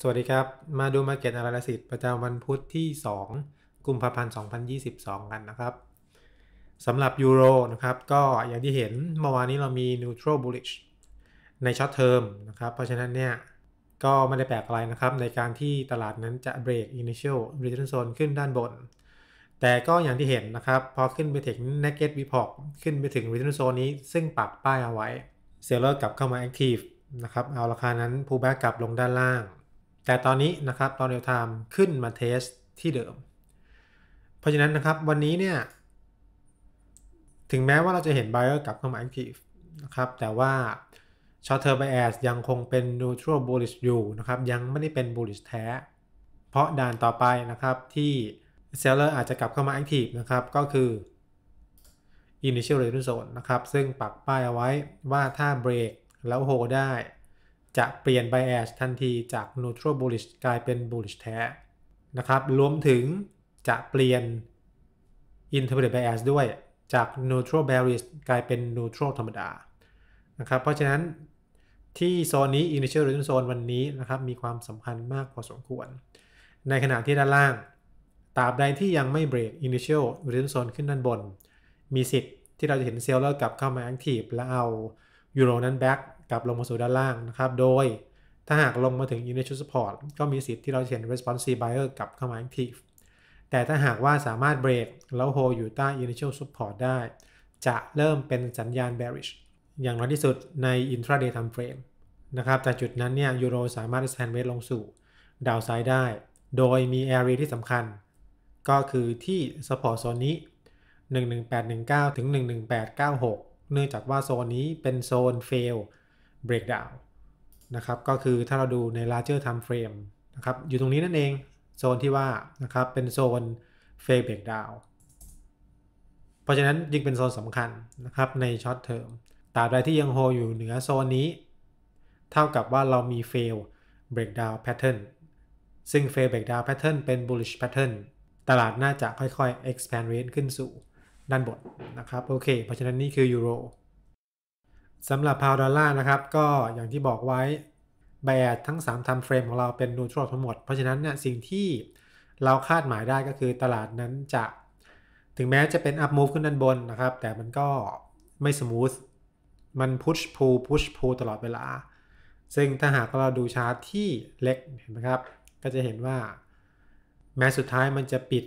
สวัสดีครับ มาดู Market Analysis ประจำวันพุธที่ 2กุมภาพันธ์2022 กันนะครับ สำหรับยูโรนะครับ ก็อย่างที่เห็นเมื่อวานนี้เรามี neutral bullish ในช็อตเทอมนะครับ เพราะฉะนั้นเนี่ย ก็ไม่ได้แปลกอะไรนะครับในการที่ตลาดนั้นจะ break initial return zone ขึ้นด้านบน แต่ก็อย่างที่เห็นนะครับพอขึ้นไปถึง naked report ขึ้นไปถึง return zone นี้ซึ่งปักป้ายเอาไว้ seller กลับเข้ามา active นะครับเอาราคานั้น pullback กลับลงด้านล่างแต่ตอนนี้นะครับตอนเรียลไทม์ขึ้นมาเทสที่เดิม เพราะฉะนั้นนะครับวันนี้เนี่ย ถึงแม้ว่าเราจะเห็นไบ y อ r กลับเข้ามาแอคทีฟนะครับแต่ว่า s อเทอร์ไบแอ a s ยังคงเป็นดูทรัลบูลิ l อยู่นะครับยังไม่ได้เป็นบูลิ i แท้ เพราะด่านต่อไปนะครับที่ลเลอร์อาจจะกลับเข้ามาแอคทีฟนะครับก็คืออินิเชียลเรทุนโซนนะครับ ซึ่งปักป้ายเอาไว้ว่าถ้าเบรกแล้วโฮได้จะเปลี่ยน bias ทันทีจาก neutral bullish กลายเป็น bullish แท้ นะครับ รวมถึงจะเปลี่ยน intermediate bias ด้วยจาก neutral bearish กลายเป็น neutral ธรรมดานะครับเพราะฉะนั้นที่โซนนี้ initial r e t u r n zone วันนี้นะครับมีความสำคัญมากพอสมควร ในขณะที่ด้านล่างตราบใดที่ยังไม่เบรก initial r e t u r n zone ขึ้นด้านบน มีสิทธิ์ที่เราจะเห็นเซลล์เลิกกลับเข้ามา active และเอายูโรนั้นแบ็กกลับลงมาสู่ด้านล่างนะครับ โดยถ้าหากลงมาถึง i n i t i a l Support ก็มีสิทธิ์ที่เราเห็น Responsive Buyer กลับเข้ามา Active แต่ถ้าหากว่าสามารถเบรกแล้วโฮอยู่ใต้ Initial Support ได้ จะเริ่มเป็นสัญญาณ Bearish อย่างน้อยที่สุดใน Intraday Time Frame นะครับจากจุดนั้นเนี่ยยูโรสามารถ Stand w e i g ลงสู่ ดาวไซด์ได้ โดยมี Area ที่สำคัญ ก็คือที่ Support โซนนี้ 11819ถึง11896เนื่องจากว่าโซนนี้เป็นโซน Fail breakdown นะครับก็คือถ้าเราดูใน larger time frame นะครับ อยู่ตรงนี้นั่นเองโซนที่ว่านะครับเป็นโซน phase breakdown เพราะฉะนั้นิ่งเป็นโซนสำคัญนะครับใน short term ตราบใดที่ยังโฮอยู่เหนือโซนนี้ เท่ากับว่าเรามี fail breakdown pattern ซึ่ง fail breakdown pattern เป็น bullish pattern ตลาดน่าจะค่อยๆ expand range ขึ้นสู่ด้านบนนะครับ โอเคเพราะฉะนั้นนี่คือยูโรสำหรับพาวดอลลาร์นะครับก็อย่างที่บอกไว้แบดทั้ง3ามทำเฟรมของเราเป็นนูทรัลทั้งหมด เพราะฉะนั้นเนี่ยสิ่งที่เราคาดหมายได้ก็คือตลาดนั้นจะ ถึงแม้จะเป็นอัพมูฟขึ้นด้านบนนะครับ แต่มันก็ไม่สมูทมันพุชพูพุชพูตลอดเวลา ซึ่งถ้าหากเราดูชาร์ตที่เล็กเห็นไหมครับ ก็จะเห็นว่าแม้สุดท้ายมันจะปิด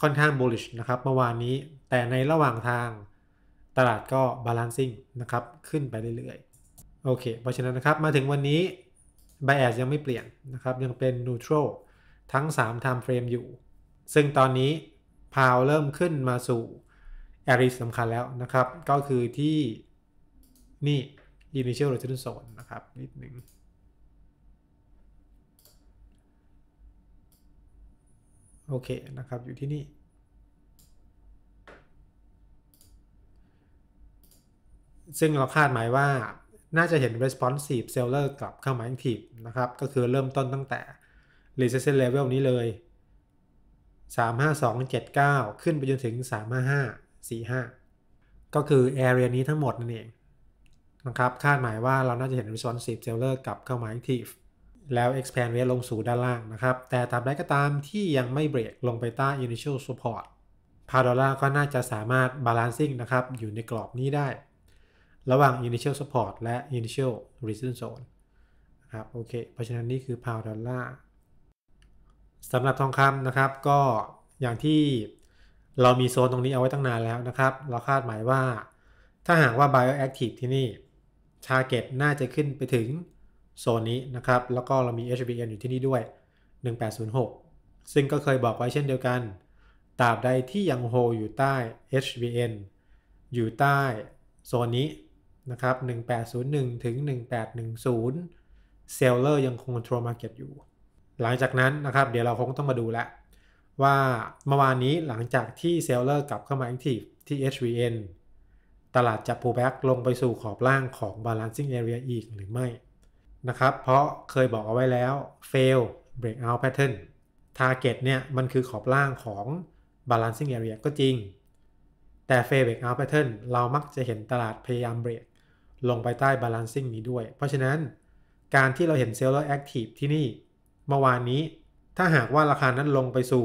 ค่อนข้างบู l l i s h นะครับเมื่อวานนี้แต่ในระหว่างทางตลาดก็บาลานซิ่งนะครับขึ้นไปเรื่อยๆโอเคเพราะฉะนั้นนะครับมาถึงวันนี้ bias ยังไม่เปลี่ยนนะครับ ยังเป็น neutral ทั้ง 3 time frame อยู่ ซึ่งตอนนี้พาวเริ่มขึ้นมาสู่ a r ริสำคัญแล้วนะครับ ก็คือที่นี่ initial resistance zone นะครับ นิดหนึ่งโอเคนะครับอยู่ที่นี่ซึ่งเราคาดหมายว่าน่าจะเห็น responsive seller กลับเข้ามา active นะครับ ก็คือเริ่มต้นตั้งแต่ resistance level นี้เลย 35279 ขึ้นไปจนถึง 35545 ก็คือ area นี้ทั้งหมดนั่นเองนะครับ คาดหมายว่าเราน่าจะเห็น responsive seller กลับเข้ามา active แล้ว expand r a g e ลงสู่ด้านล่างนะครับ แต่ตามใดก็ตามที่ยังไม่เบรกลงไปใต้ initial support พาดอลลาร์ก็น่าจะสามารถ balancing นะครับ อยู่ในกรอบนี้ได้ระหว่าง initial support และ initial resistance zone นะครับ โอเคเพราะฉะนั้นนี่ คือ pound dollar สำหรับทองคำนะครับ ก็อย่างที่เรามีโซนตรงนี้เอาไว้ตั้งนานแล้วนะครับ เราคาดหมายว่าถ้าหากว่า bioactive ที่นี่ target น่าจะขึ้นไปถึง โซนนี้นะครับ แล้วก็เรามี HBN อยู่ที่นี่ด้วย 1806 ซึ่งก็เคยบอกไว้เช่นเดียวกันตราบใดที่ยังโฮอยู่ใต้ HBN อยู่ใต้โซนนี้นะครับ 1801 ถึง 1810เซลเลอร์ยังคง control market อยู่ หลังจากนั้นนะครับ เดี๋ยวเราคงต้องมาดูละว่าเมื่อวานนี้หลังจากที่เซลเลอร์กลับเข้ามา active ที่ HVN ตลาดจะ pullback ลงไปสู่ขอบล่างของ balancing area อีกหรือไม่นะครับ เพราะเคยบอกเอาไว้แล้ว fail breakout pattern target เนี่ยมันคือขอบล่างของ balancing area ก็จริง แต่ fail breakout pattern เรามักจะเห็นตลาดพยายามเบรกลงไปใต้ balancing นี้ด้วย เพราะฉะนั้นการที่เราเห็น seller active ที่นี่ เมื่อวานนี้ ถ้าหากว่าราคานั้นลงไปสู่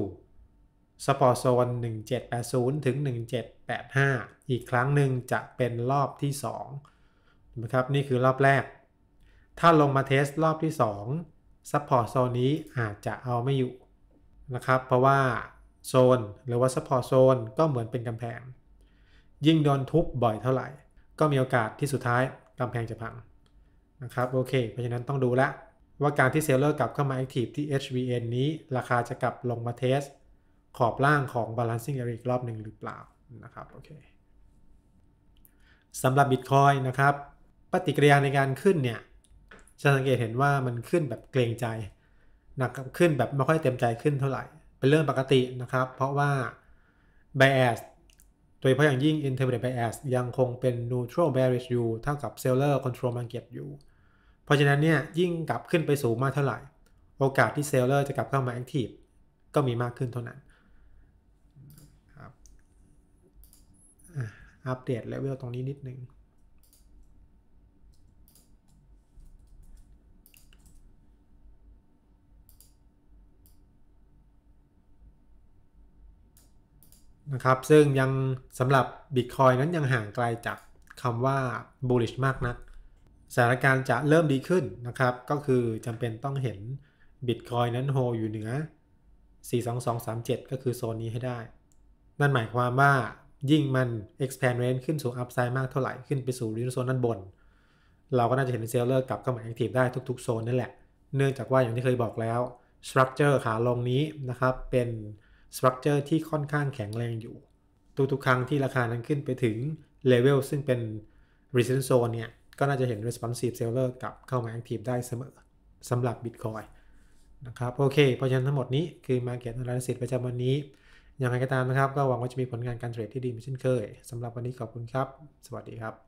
support zone 1780 ถึง 1785 อีกครั้งหนึ่งจะเป็นรอบที่ 2นะครับนี่คือรอบแรก ถ้าลงมาเทสรอบที่ 2 support zone นี้อาจจะเอาไม่อยู่นะครับเพราะว่าโซนหรือว่า support zone ก็เหมือนเป็นกำแพง ยิ่งโดนทุบบ่อยเท่าไหร่ก็มีโอกาสที่สุดท้ายกำแพงจะพังนะครับ โอเค เพราะฉะนั้นต้องดูละว่าการที่เซลเลอร์กลับเข้ามา แอคทีฟที่ HVN นี้ราคาจะกลับลงมาเทสขอบล่าง ของ balancing area อีกรอบหนึ่งหรือเปล่านะครับ โอเคสำหรับ Bitcoin นะครับ ปฏิกิริยาในการขึ้นเนี่ย จะสังเกตเห็นว่ามันขึ้นแบบเกรงใจนะขึ้นแบบไม่ค่อยเต็มใจขึ้นเท่าไหร่เป็นเรื่องปกตินะครับ เพราะว่า bias ดยเฉพาะอย่างยิ่ง intermediate bias ยังคงเป็น neutral bearish อยู่ เท่ากับ seller control market อยู่ เพราะฉะนั้นเนี่ยยิ่งกลับขึ้นไปสูงมากเท่าไหร่ โอกาสที่ seller จะกลับเข้ามา active ก็มีมากขึ้นเท่านั้นอัปเดตเลเวลตรงนี้นิดนึงนะครับ ซึ่งยังสำหรับ Bitcoin นั้นยังห่างไกลจากคำว่า bullish มากนัก สถานการณ์จะเริ่มดีขึ้นนะครับ ก็คือจำเป็นต้องเห็น Bitcoin นั้นโฮอยู่เหนือ 42237 ก็คือโซนนี้ให้ได้ นั่นหมายความว่ายิ่งมัน expand range ขึ้นสู่ upside มากเท่าไหร่ขึ้นไปสู่ริมโซนด้านบน เราก็น่าจะเห็นเซลเลอร์กลับเข้ามา active ได้ทุกๆโซนนั่นแหละ เนื่องจากว่าอย่างที่เคยบอกแล้ว structure ขาลงนี้นะครับเป็นสตรัคเจอร์ที่ค่อนข้างแข็งแรงอยู่ ทุกๆครั้งที่ราคานั้นขึ้นไปถึงเลเวลซึ่งเป็น resistance zone เนี่ย ก็ น่า จะเห็น responsive seller กับเข้ามา active ได้เสมอสำหรับ Bitcoin นะครับ โอเค เพราะฉะนั้นทั้งหมดนี้คือ Market Analysis ประจำวันนี้อย่างไรก็ตามนะครับก็ หวังว่า จะ มีผลงานการเทรดที่ดีเหมือนเช่นเคยสำหรับวันนี้ขอบคุณครับ สวัสดีครับ